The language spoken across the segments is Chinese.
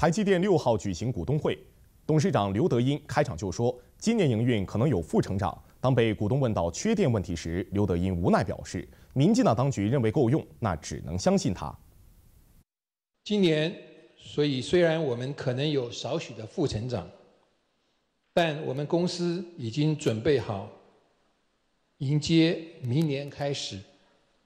台积电六号举行股东会，董事长刘德音开场就说，今年营运可能有负成长。当被股东问到缺电问题时，刘德音无奈表示，民进党当局认为够用，那只能相信他。今年，所以虽然我们可能有少许的负成长，但我们公司已经准备好迎接明年开始，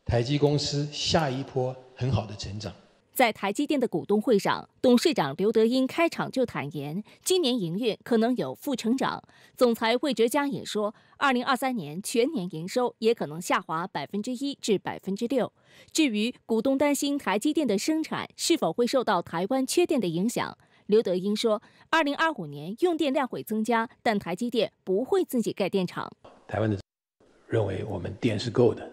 台积公司下一波很好的成长。在台积电的股东会上，董事长刘德英开场就坦言，今年营运可能有负成长。总裁魏哲嘉也说，二零二三年全年营收也可能下滑百分之一至百分之六。至于股东担心台积电的生产是否会受到台湾缺电的影响，刘德英说，二零二五年用电量会增加，但台积电不会自己盖电厂。台湾的认为我们电是够的，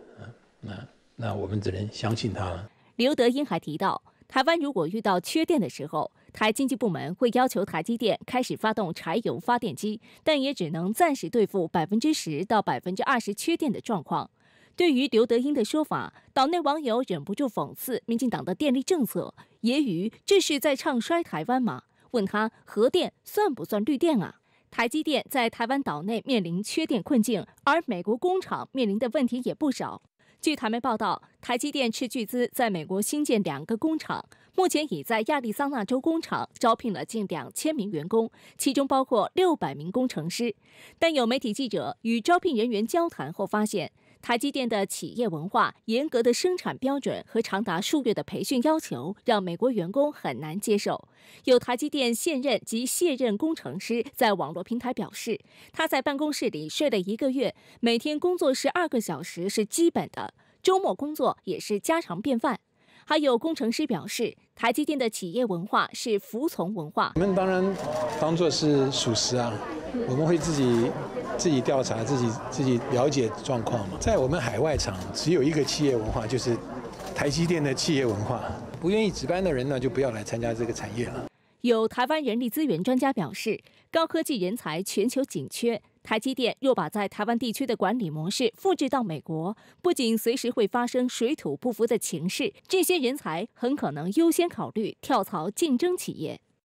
那那我们只能相信他了。刘德英还提到，台湾如果遇到缺电的时候，台经济部门会要求台积电开始发动柴油发电机，但也只能暂时对付百分之十到百分之二十缺电的状况。对于刘德英的说法，岛内网友忍不住讽刺民进党的电力政策，揶揄这是在唱衰台湾吗？问他核电算不算绿电啊？台积电在台湾岛内面临缺电困境，而美国工厂面临的问题也不少。据台媒报道，台积电斥巨资在美国新建两个工厂，目前已在亚利桑那州工厂招聘了近两千名员工，其中包括六百名工程师。但有媒体记者与招聘人员交谈后发现。台积电的企业文化、严格的生产标准和长达数月的培训要求，让美国员工很难接受。有台积电现任及卸任工程师在网络平台表示，他在办公室里睡了一个月，每天工作十二个小时是基本的，周末工作也是家常便饭。还有工程师表示，台积电的企业文化是服从文化。你们当然当做是属实啊，我们会自己。自己调查自己自己了解状况嘛，在我们海外厂只有一个企业文化，就是台积电的企业文化。不愿意值班的人呢，就不要来参加这个产业了。有台湾人力资源专家表示，高科技人才全球紧缺，台积电若把在台湾地区的管理模式复制到美国，不仅随时会发生水土不服的情势，这些人才很可能优先考虑跳槽竞争企业。